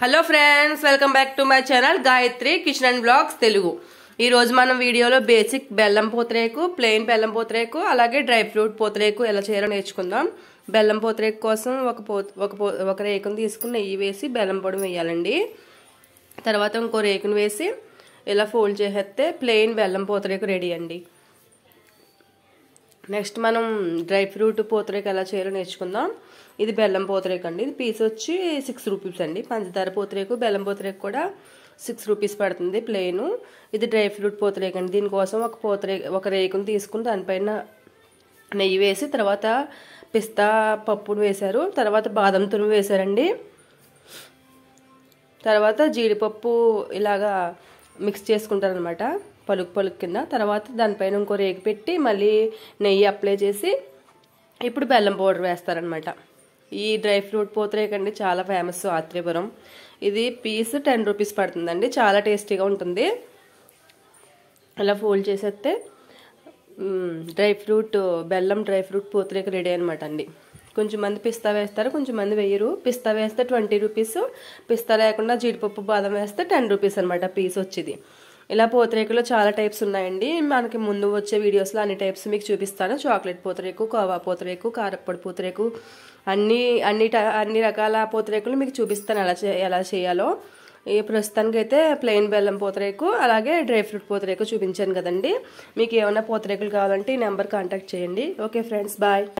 hello friends welcome back to my channel Gayatri kitchen and blogs Telugu ఈరోజు మనం వీడియోలో basic బెల్లం పూతరేకు ప్లెయిన్ బెల్లం పూతరేకు అలాగే డ్రై ఫ్రూట్ పోతరేకు ఎలా చేయాలో నేర్చుకుందాం బెల్లం పూతరేకు కోసం ఒక ఒక ఒక రేకును తీసుకుని నెయ్యి వేసి బెల్లం పొడి వేయాలండి తర్వాత ఇంకో రేకును వేసి ఇలా ఫోల్డ్ చేసేస్తే ప్లెయిన్ బెల్లం పూతరేకు రెడీ అండి నెక్స్ట్ మనం డ్రై ఫ్రూట్ పూతరేక ఎలా చేయాలో నేర్చుకుందాం ఇది బెల్లం పూతరేక అండి ఇది పీస్ వచ్చి సిక్స్ రూపీస్ అండి పంచదార పూతరేకు బెల్లం పూతరేకు కూడా సిక్స్ రూపీస్ పడుతుంది ప్లెయిన్ ఇది డ్రై ఫ్రూట్ పూతరేక అండి దీనికోసం ఒక పూతరే ఒక రేకును తీసుకుని దానిపైన నెయ్యి వేసి తర్వాత పిస్తా పప్పును వేశారు తర్వాత బాదం తురుము వేశారండి తర్వాత జీడిపప్పు ఇలాగా మిక్స్ చేసుకుంటారనమాట పలుకు పలుకు కింద తర్వాత దానిపైన ఇంకో రేగి పెట్టి మళ్ళీ నెయ్యి అప్లై చేసి ఇప్పుడు బెల్లం పౌడర్ వేస్తారనమాట ఈ డ్రై ఫ్రూట్ అండి చాలా ఫేమస్ ఆత్రేపురం ఇది పీస్ టెన్ రూపీస్ పడుతుందండి చాలా టేస్టీగా ఉంటుంది అలా ఫోల్డ్ చేసేస్తే డ్రై ఫ్రూట్ బెల్లం డ్రై ఫ్రూట్ పూతరేక రెడీ అనమాట అండి కొంచెం మంది పిస్తా వేస్తారు కొంచెం మంది వేయరు పిస్తా వేస్తే ట్వంటీ రూపీస్ పిస్తా లేకుండా జీడిపప్పు బాదం వేస్తే టెన్ రూపీస్ అనమాట పీస్ వచ్చేది ఇలా పూతరేకులు చాలా టైప్స్ ఉన్నాయండి మనకి ముందు వచ్చే వీడియోస్లో అన్ని టైప్స్ మీకు చూపిస్తాను చాక్లెట్ పూతరేకు కోవా పూతరేకు కారప్పొడి పూతరేకు అన్ని అన్ని అన్ని రకాల పూతరేకులు మీకు చూపిస్తాను ఎలా ఎలా చేయాలో ఈ ప్రస్తుతానికైతే ప్లెయిన్ బెల్లం పూతరేకు అలాగే డ్రై ఫ్రూట్ పూతరేకు చూపించాను కదండి మీకు ఏమైనా పూతరేకులు కావాలంటే ఈ నెంబర్ కాంటాక్ట్ చేయండి ఓకే ఫ్రెండ్స్ బాయ్